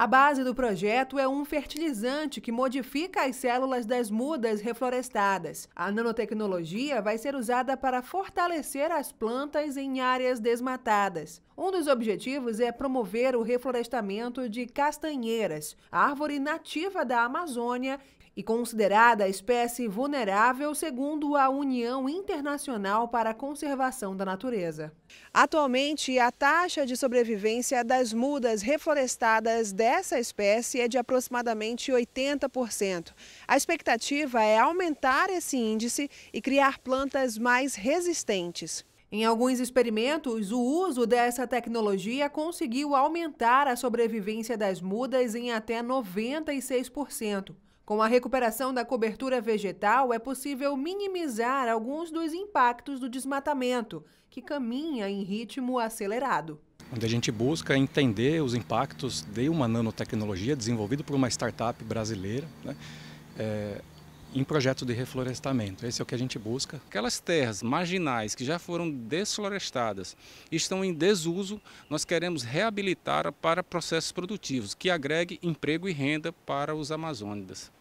A base do projeto é um fertilizante que modifica as células das mudas reflorestadas. A nanotecnologia vai ser usada para fortalecer as plantas em áreas desmatadas. Um dos objetivos é promover o reflorestamento de castanheiras, árvore nativa da Amazônia e considerada espécie vulnerável segundo a União Internacional para a Conservação da Natureza. Atualmente, a taxa de sobrevivência das mudas reflorestadas dessa espécie é de aproximadamente 80%. A expectativa é aumentar esse índice e criar plantas mais resistentes. Em alguns experimentos, o uso dessa tecnologia conseguiu aumentar a sobrevivência das mudas em até 96%. Com a recuperação da cobertura vegetal, é possível minimizar alguns dos impactos do desmatamento, que caminha em ritmo acelerado onde a gente busca entender os impactos de uma nanotecnologia desenvolvida por uma startup brasileira, né? é, em projetos de reflorestamento. Esse é o que a gente busca. Aquelas terras marginais que já foram desflorestadas e estão em desuso, nós queremos reabilitar para processos produtivos que agregue emprego e renda para os amazônidas.